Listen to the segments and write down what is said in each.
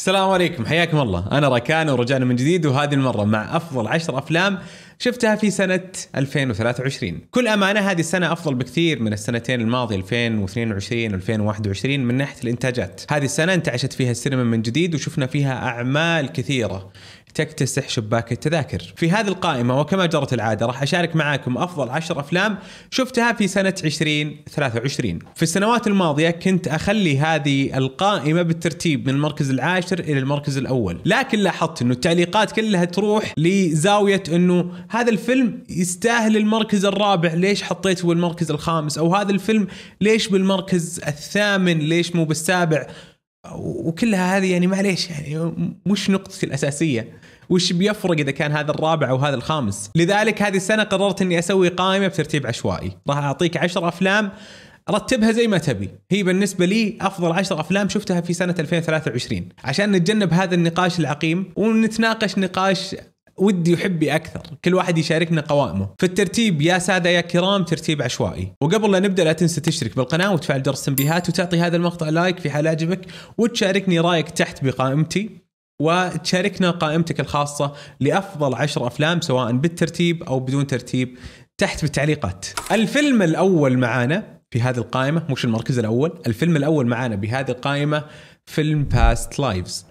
السلام عليكم حياكم الله انا ركان ورجعنا من جديد وهذه المره مع افضل عشر افلام شفتها في سنه 2023 كل امانه هذه السنه افضل بكثير من السنتين الماضيه 2022 2021 من ناحيه الانتاجات هذه السنه انتعشت فيها السينما من جديد وشفنا فيها اعمال كثيره تكتسح شباك التذاكر في هذه القائمة وكما جرت العادة راح أشارك معاكم أفضل 10 أفلام شفتها في سنة 2023 في السنوات الماضية كنت أخلي هذه القائمة بالترتيب من المركز العاشر إلى المركز الأول لكن لاحظت أنه التعليقات كلها تروح لزاوية أنه هذا الفيلم يستاهل المركز الرابع ليش حطيته بالمركز الخامس أو هذا الفيلم ليش بالمركز الثامن ليش مو بالسابع وكلها هذه يعني معليش يعني مش نقطتي الاساسيه وش بيفرق اذا كان هذا الرابع او هذا الخامس لذلك هذه السنه قررت اني اسوي قائمه بترتيب عشوائي راح اعطيك 10 افلام رتبها زي ما تبي هي بالنسبه لي افضل 10 افلام شفتها في سنه 2023 عشان نتجنب هذا النقاش العقيم ونتناقش نقاش ودي وحبي اكثر كل واحد يشاركنا قوائمه في الترتيب يا ساده يا كرام ترتيب عشوائي وقبل لا نبدا لا تنسى تشترك بالقناه وتفعل جرس التنبيهات وتعطي هذا المقطع لايك في حال عجبك وتشاركني رايك تحت بقائمتي وتشاركنا قائمتك الخاصة لأفضل عشر أفلام سواء بالترتيب أو بدون ترتيب تحت بالتعليقات الفيلم الأول معانا في هذه القائمة مش المركز الأول الفيلم الأول معانا بهذه القائمة فيلم باست لايفز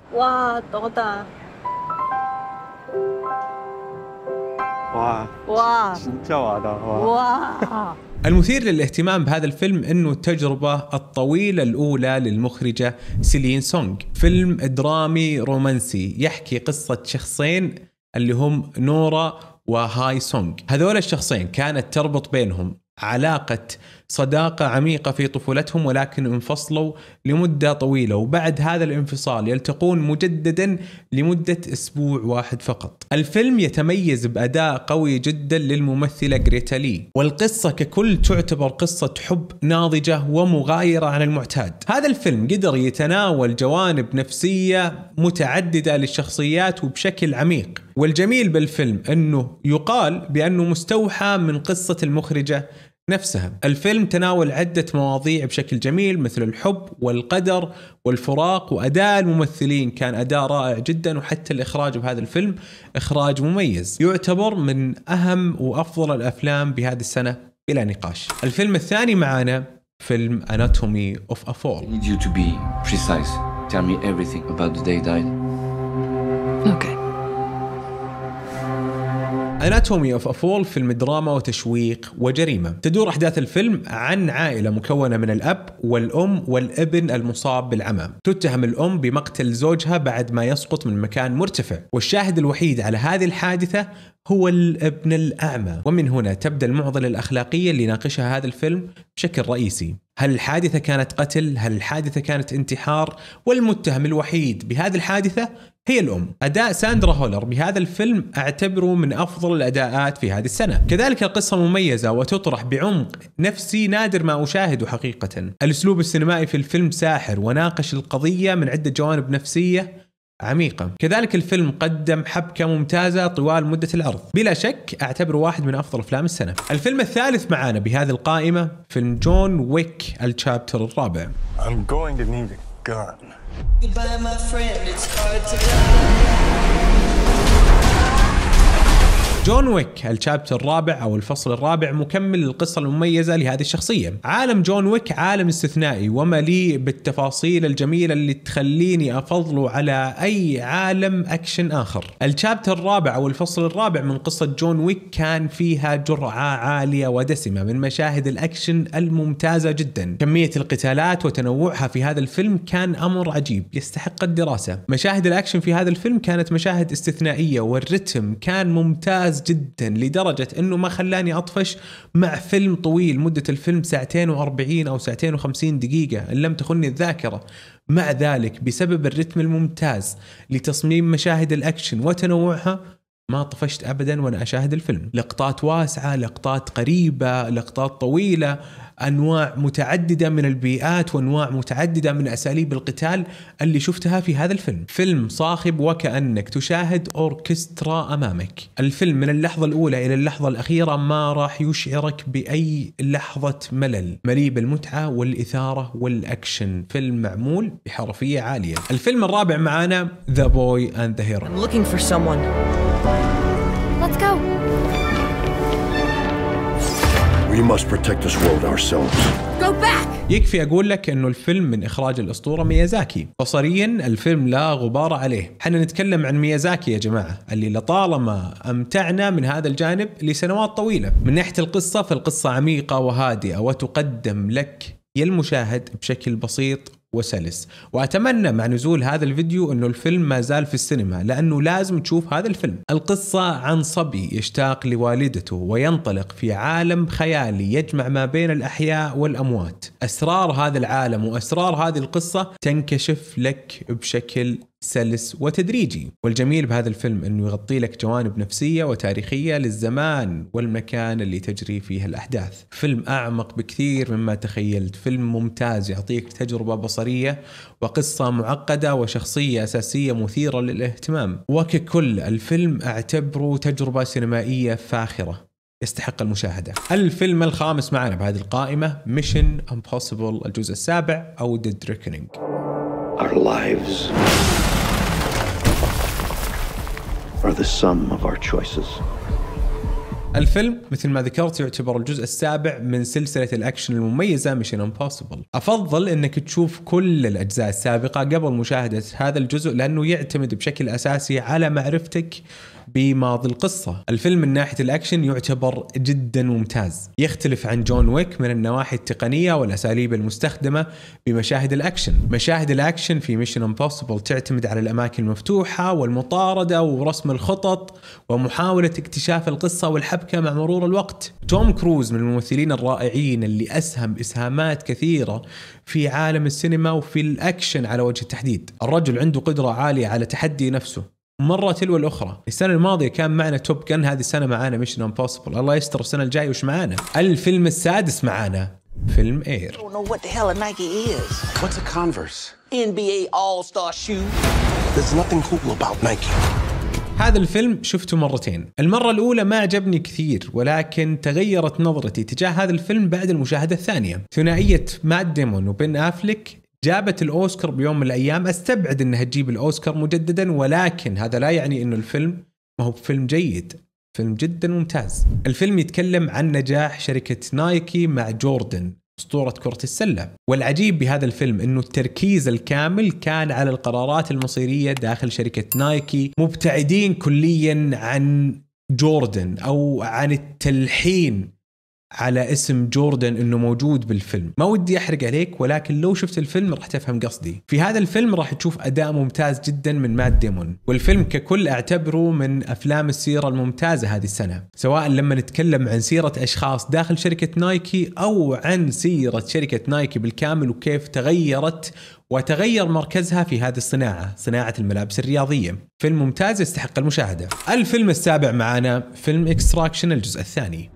المثير للاهتمام بهذا الفيلم انه التجربه الطويله الاولى للمخرجه سيلين سونغ، فيلم درامي رومانسي يحكي قصه شخصين اللي هم نورا وهاي سونغ، هذول الشخصين كانت تربط بينهم علاقة صداقة عميقة في طفولتهم ولكن انفصلوا لمدة طويلة وبعد هذا الانفصال يلتقون مجددا لمدة أسبوع واحد فقط الفيلم يتميز بأداء قوي جدا للممثلة جريتا لي والقصة ككل تعتبر قصة حب ناضجة ومغايرة عن المعتاد هذا الفيلم قدر يتناول جوانب نفسية متعددة للشخصيات وبشكل عميق والجميل بالفيلم أنه يقال بأنه مستوحى من قصة المخرجة نفسها. الفيلم تناول عده مواضيع بشكل جميل مثل الحب والقدر والفراق واداء الممثلين كان اداء رائع جدا وحتى الاخراج بهذا الفيلم اخراج مميز. يعتبر من اهم وافضل الافلام بهذه السنه بلا نقاش. الفيلم الثاني معانا فيلم Anatomy of a Fall. I need you to be precise. Tell me everything about the day died. Okay. اناتومي اوف افول فيلم دراما وتشويق وجريمه تدور احداث الفيلم عن عائله مكونه من الاب والام والابن المصاب بالعمى تتهم الام بمقتل زوجها بعد ما يسقط من مكان مرتفع والشاهد الوحيد على هذه الحادثه هو الابن الاعمى ومن هنا تبدا المعضله الاخلاقيه اللي ناقشها هذا الفيلم بشكل رئيسي هل الحادثة كانت قتل؟ هل الحادثة كانت انتحار؟ والمتهم الوحيد بهذه الحادثة هي الأم أداء ساندرا هولر بهذا الفيلم أعتبره من أفضل الأداءات في هذه السنة كذلك القصة مميزة وتطرح بعمق نفسي نادر ما أشاهده حقيقة الأسلوب السينمائي في الفيلم ساحر وناقش القضية من عدة جوانب نفسية عميقة كذلك الفيلم قدم حبكة ممتازة طوال مدة العرض بلا شك أعتبره واحد من أفضل أفلام السنة الفيلم الثالث معانا بهذه القائمة فيلم جون ويك الشابتر الرابع I'm going to need a gun. Goodbye, my friend. It's hard to die. جون ويك الشابتر الرابع او الفصل الرابع مكمل للقصه المميزه لهذه الشخصيه. عالم جون ويك عالم استثنائي ومليء بالتفاصيل الجميله اللي تخليني افضله على اي عالم اكشن اخر. الشابتر الرابع او الفصل الرابع من قصه جون ويك كان فيها جرعه عاليه ودسمه من مشاهد الاكشن الممتازه جدا. كميه القتالات وتنوعها في هذا الفيلم كان امر عجيب يستحق الدراسه. مشاهد الاكشن في هذا الفيلم كانت مشاهد استثنائيه والرتم كان ممتاز ممتاز جدا لدرجة انه ما خلاني اطفش مع فيلم طويل مدة الفيلم ساعتين واربعين او ساعتين وخمسين دقيقة ان لم تخني الذاكرة مع ذلك بسبب الرتم الممتاز لتصميم مشاهد الاكشن وتنوعها ما طفشت ابدا وانا اشاهد الفيلم لقطات واسعه لقطات قريبه لقطات طويله انواع متعدده من البيئات وانواع متعدده من اساليب القتال اللي شفتها في هذا الفيلم فيلم صاخب وكانك تشاهد اوركسترا امامك الفيلم من اللحظه الاولى الى اللحظه الاخيره ما راح يشعرك باي لحظه ملل مليء بالمتعه والاثاره والاكشن فيلم معمول بحرفيه عاليه الفيلم الرابع معانا ذا بوي اند ذا هيرو Let's go. We must protect this world ourselves. Go back. يكفي اقول لك انه الفيلم من اخراج الاسطوره ميازاكي، بصريا الفيلم لا غبار عليه، احنا نتكلم عن ميازاكي يا جماعه اللي لطالما امتعنا من هذا الجانب لسنوات طويله، من ناحيه القصه فالقصه عميقه وهادئه وتقدم لك يا المشاهد بشكل بسيط وسلس وأتمنى مع نزول هذا الفيديو أنه الفيلم ما زال في السينما لأنه لازم تشوف هذا الفيلم القصة عن صبي يشتاق لوالدته وينطلق في عالم خيالي يجمع ما بين الأحياء والأموات أسرار هذا العالم وأسرار هذه القصة تنكشف لك بشكل سلس وتدريجي والجميل بهذا الفيلم أنه يغطي لك جوانب نفسية وتاريخية للزمان والمكان اللي تجري فيه الأحداث فيلم أعمق بكثير مما تخيلت فيلم ممتاز يعطيك تجربة بصرية وقصة معقدة وشخصية أساسية مثيرة للاهتمام وككل الفيلم أعتبره تجربة سينمائية فاخرة يستحق المشاهدة الفيلم الخامس معنا بهذه القائمة Mission Impossible الجزء السابع أو Dead Reckoning Our lives are the sum of our choices. الفيلم مثل ما ذكرت يعتبر الجزء السابع من سلسلة الأكشن المميزة ميشن امبوسيبل أفضل أنك تشوف كل الأجزاء السابقة قبل مشاهدة هذا الجزء لأنه يعتمد بشكل أساسي على معرفتك بماضي القصة الفيلم من ناحية الأكشن يعتبر جدا ممتاز يختلف عن جون ويك من النواحي التقنية والأساليب المستخدمة بمشاهد الأكشن مشاهد الأكشن في ميشن امبوسيبل تعتمد على الأماكن المفتوحة والمطاردة ورسم الخطط ومحاولة اكتشاف القصة والحبكة مع مرور الوقت توم كروز من الممثلين الرائعين اللي أسهم إسهامات كثيرة في عالم السينما وفي الأكشن على وجه التحديد الرجل عنده قدرة عالية على تحدي نفسه مره تلو الاخرى السنه الماضيه كان معنا توب جن هذه السنه معانا ميشن امبوسيبل الله يستر السنه الجايه وش معانا الفيلم السادس معانا فيلم اير هذا الفيلم شفته مرتين المرة الأولى ما عجبني كثير ولكن تغيرت نظرتي تجاه هذا الفيلم بعد المشاهدة الثانية ثنائية مات ديمون وبن أفليك جابت الاوسكار بيوم من الايام استبعد انها تجيب الاوسكار مجددا ولكن هذا لا يعني انه الفيلم ما هو فيلم جيد فيلم جدا ممتاز الفيلم يتكلم عن نجاح شركة نايكي مع جوردن أسطورة كرة السلة والعجيب بهذا الفيلم أنه التركيز الكامل كان على القرارات المصيرية داخل شركة نايكي مبتعدين كليا عن جوردن أو عن التلحين على اسم جوردن انه موجود بالفيلم ما ودي احرق عليك ولكن لو شفت الفيلم راح تفهم قصدي في هذا الفيلم راح تشوف اداء ممتاز جدا من مات ديمون والفيلم ككل اعتبره من افلام السيره الممتازه هذه السنه سواء لما نتكلم عن سيره اشخاص داخل شركه نايكي او عن سيره شركه نايكي بالكامل وكيف تغيرت وتغير مركزها في هذه الصناعة صناعة الملابس الرياضية فيلم ممتاز يستحق المشاهدة الفيلم السابع معانا فيلم اكستراكشن الجزء الثاني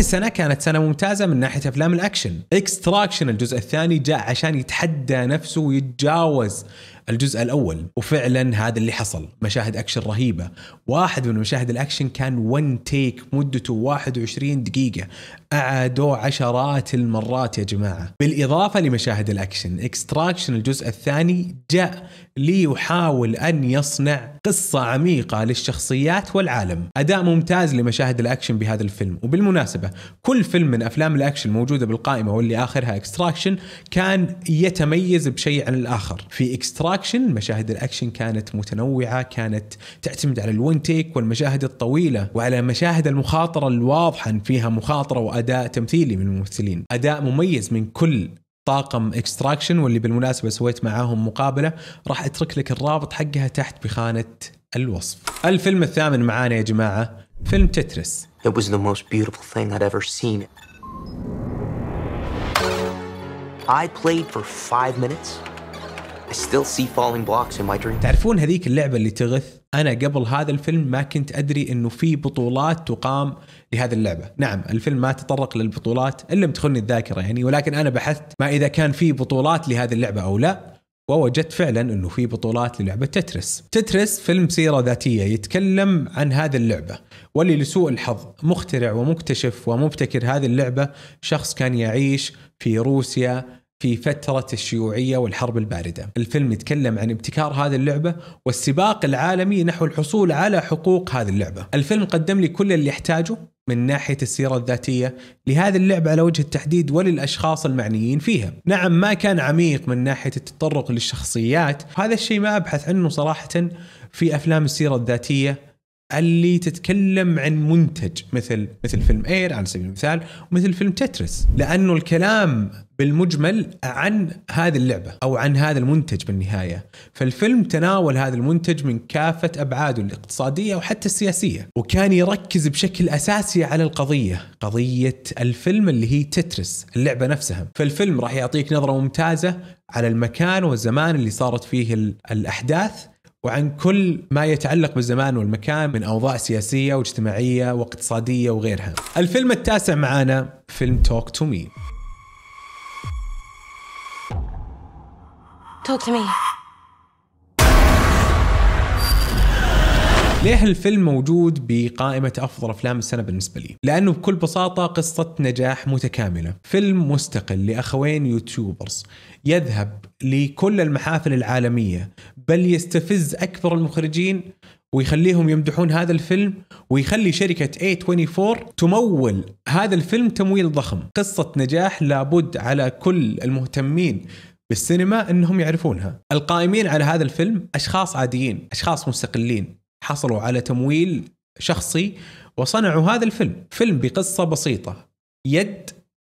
هذه السنه كانت سنه ممتازه من ناحيه افلام الاكشن اكستراكشن الجزء الثاني جاء عشان يتحدى نفسه ويتجاوز الجزء الاول وفعلا هذا اللي حصل مشاهد اكشن رهيبه واحد من مشاهد الاكشن كان ون تيك مدته 21 دقيقه اعادوه عشرات المرات يا جماعه بالاضافه لمشاهد الاكشن اكستراكشن الجزء الثاني جاء ليحاول ان يصنع قصه عميقه للشخصيات والعالم اداء ممتاز لمشاهد الاكشن بهذا الفيلم وبالمناسبه كل فيلم من افلام الاكشن الموجوده بالقائمه واللي اخرها اكستراكشن كان يتميز بشيء عن الاخر في اكستراكشن اكشن مشاهد الاكشن كانت متنوعه كانت تعتمد على الون تيك والمشاهد الطويله وعلى مشاهد المخاطره الواضحه فيها مخاطره واداء تمثيلي من الممثلين اداء مميز من كل طاقم اكستراكشن واللي بالمناسبه سويت معاهم مقابله راح اترك لك الرابط حقها تحت بخانه الوصف الفيلم الثامن معانا يا جماعه فيلم تترس It was the most beautiful thing I'd ever seen. I played for five minutes I still see falling blocks in my dream. تعرفون هذيك اللعبة اللي تغث؟ أنا قبل هذا الفيلم ما كنت أدري أنه في بطولات تقام لهذه اللعبة نعم الفيلم ما تطرق للبطولات إلا مدخلني الذاكرة يعني ولكن أنا بحثت ما إذا كان في بطولات لهذه اللعبة أو لا ووجدت فعلا انه في بطولات للعبه تترس. تترس فيلم سيره ذاتيه يتكلم عن هذه اللعبه واللي لسوء الحظ مخترع ومكتشف ومبتكر هذه اللعبه شخص كان يعيش في روسيا في فترة الشيوعية والحرب الباردة الفيلم يتكلم عن ابتكار هذه اللعبة والسباق العالمي نحو الحصول على حقوق هذه اللعبة الفيلم قدم لي كل اللي يحتاجه من ناحية السيرة الذاتية لهذه اللعبة على وجه التحديد وللأشخاص المعنيين فيها نعم ما كان عميق من ناحية التطرق للشخصيات هذا الشيء ما أبحث عنه صراحة في أفلام السيرة الذاتية اللي تتكلم عن منتج مثل مثل فيلم اير على سبيل المثال ومثل فيلم تترس لانه الكلام بالمجمل عن هذه اللعبه او عن هذا المنتج بالنهايه فالفيلم تناول هذا المنتج من كافه ابعاده الاقتصاديه وحتى السياسيه وكان يركز بشكل اساسي على القضيه قضيه الفيلم اللي هي تترس اللعبه نفسها فالفيلم راح يعطيك نظره ممتازه على المكان والزمان اللي صارت فيه الاحداث وعن كل ما يتعلق بالزمان والمكان من اوضاع سياسيه واجتماعيه واقتصاديه وغيرها. الفيلم التاسع معانا فيلم توك تو مي. Talk to me. ليه الفيلم موجود بقائمة أفضل أفلام السنة بالنسبة لي؟ لأنه بكل بساطة قصة نجاح متكاملة فيلم مستقل لأخوين يوتيوبرز يذهب لكل المحافل العالمية بل يستفز أكثر المخرجين ويخليهم يمدحون هذا الفيلم ويخلي شركة A24 تمول هذا الفيلم تمويل ضخم قصة نجاح لابد على كل المهتمين بالسينما انهم يعرفونها القائمين على هذا الفيلم اشخاص عاديين اشخاص مستقلين حصلوا على تمويل شخصي وصنعوا هذا الفيلم فيلم بقصة بسيطة يد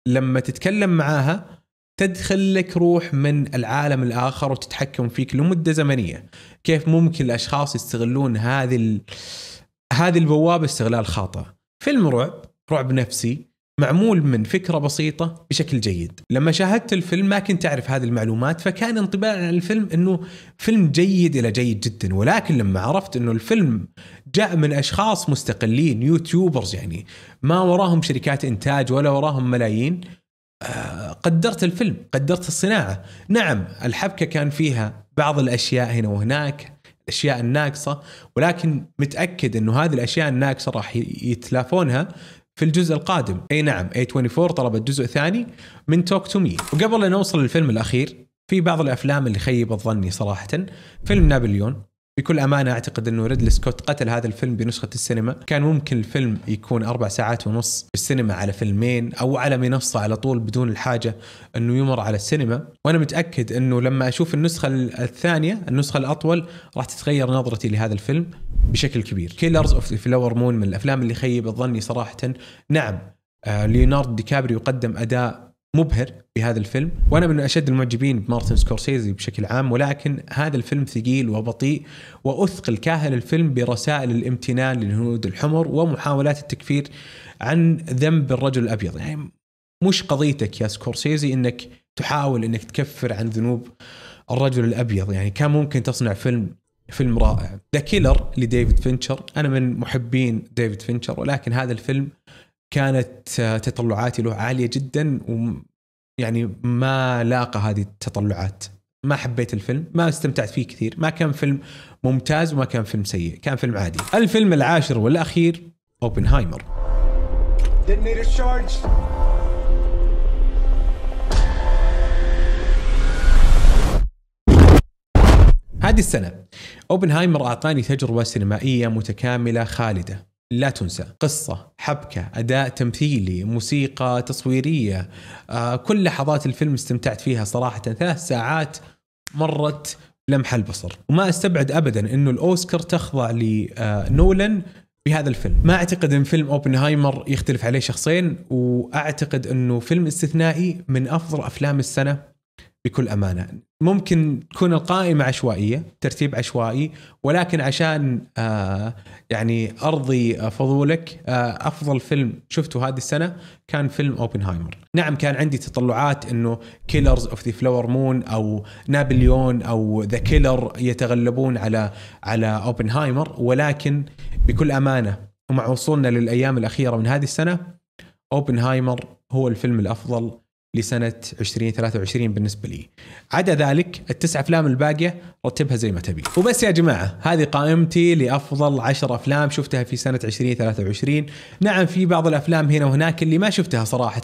لما تتكلم معاها تدخل لك روح من العالم الآخر وتتحكم فيك لمدة زمنية كيف ممكن الأشخاص يستغلون هذه هذه البوابة استغلال خاطئ فيلم رعب رعب نفسي معمول من فكرة بسيطة بشكل جيد لما شاهدت الفيلم ما كنت أعرف هذه المعلومات فكان انطباعي عن الفيلم أنه فيلم جيد إلى جيد جدا ولكن لما عرفت أنه الفيلم جاء من أشخاص مستقلين يوتيوبرز يعني ما وراهم شركات إنتاج ولا وراهم ملايين آه، قدرت الفيلم قدرت الصناعة نعم الحبكة كان فيها بعض الأشياء هنا وهناك الأشياء الناقصة ولكن متأكد أنه هذه الأشياء الناقصة راح يتلافونها في الجزء القادم اي نعم اي 24 طلبت جزء ثاني من توك تو مي وقبل ان اوصل للفيلم الاخير في بعض الافلام اللي خيبت ظني صراحه فيلم نابليون بكل امانه اعتقد انه ريدلي سكوت قتل هذا الفيلم بنسخه السينما، كان ممكن الفيلم يكون اربع ساعات ونص في السينما على فيلمين او على منصه على طول بدون الحاجه انه يمر على السينما، وانا متاكد انه لما اشوف النسخه الثانيه، النسخه الاطول راح تتغير نظرتي لهذا الفيلم بشكل كبير. كيلرز اوف فلاور مون من الافلام اللي خيبت ظني صراحه، نعم آه، ليوناردو دي كابريو قدم اداء مبهر بهذا الفيلم وانا من اشد المعجبين بمارتن سكورسيزي بشكل عام ولكن هذا الفيلم ثقيل وبطيء واثقل كاهل الفيلم برسائل الامتنان للهنود الحمر ومحاولات التكفير عن ذنب الرجل الابيض يعني مش قضيتك يا سكورسيزي انك تحاول انك تكفر عن ذنوب الرجل الابيض يعني كان ممكن تصنع فيلم فيلم رائع ذا كيلر لديفيد فينشر انا من محبين ديفيد فينشر ولكن هذا الفيلم كانت آه، تطلعاتي له عاليه جدا و يعني ما لاقى هذه التطلعات ما حبيت الفيلم ما استمتعت فيه كثير ما كان فيلم ممتاز وما كان فيلم سيء كان فيلم عادي الفيلم العاشر والاخير اوبنهايمر هذه السنة اوبنهايمر اعطاني تجربة سينمائية متكاملة خالدة لا تنسى قصة حبكة أداء تمثيلي موسيقى تصويرية آه، كل لحظات الفيلم استمتعت فيها صراحة ثلاث ساعات مرت لمح البصر وما استبعد أبدا أنه الأوسكار تخضع لنولن آه، بهذا الفيلم ما أعتقد أن فيلم أوبنهايمر يختلف عليه شخصين وأعتقد أنه فيلم استثنائي من أفضل أفلام السنة بكل امانه ممكن تكون القائمه عشوائيه ترتيب عشوائي ولكن عشان آه يعني ارضي فضولك آه افضل فيلم شفته هذه السنه كان فيلم اوبنهايمر نعم كان عندي تطلعات انه كيلرز اوف ذا فلاور مون او نابليون او ذا كيلر يتغلبون على على اوبنهايمر ولكن بكل امانه ومع وصولنا للايام الاخيره من هذه السنه اوبنهايمر هو الفيلم الافضل لسنه 2023 بالنسبه لي. عدا ذلك التسع افلام الباقيه رتبها زي ما تبي. وبس يا جماعه هذه قائمتي لافضل 10 افلام شفتها في سنه 2023. نعم في بعض الافلام هنا وهناك اللي ما شفتها صراحه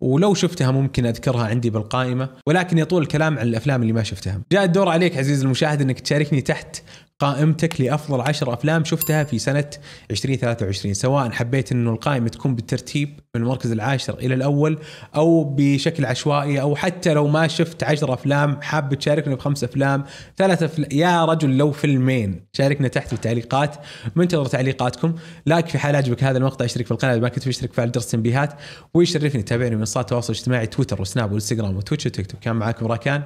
ولو شفتها ممكن اذكرها عندي بالقائمه ولكن يطول الكلام عن الافلام اللي ما شفتها. جاء الدور عليك عزيزي المشاهد انك تشاركني تحت قائمتك لافضل 10 افلام شفتها في سنه 2023 سواء حبيت انه القائمه تكون بالترتيب من المركز العاشر الى الاول او بشكل عشوائي او حتى لو ما شفت 10 افلام حاب تشاركنا بخمس افلام ثلاث أفلام يا رجل لو فيلمين شاركنا تحت في التعليقات منتظر تعليقاتكم لايك في حال عجبك هذا المقطع اشترك في القناه اذا ما كنت مشترك فعل جرس التنبيهات ويشرفني تابعني منصات التواصل الاجتماعي تويتر وسناب وانستغرام وتويتش وتيك توك كان معاكم راكان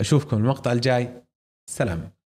اشوفكم المقطع الجاي سلام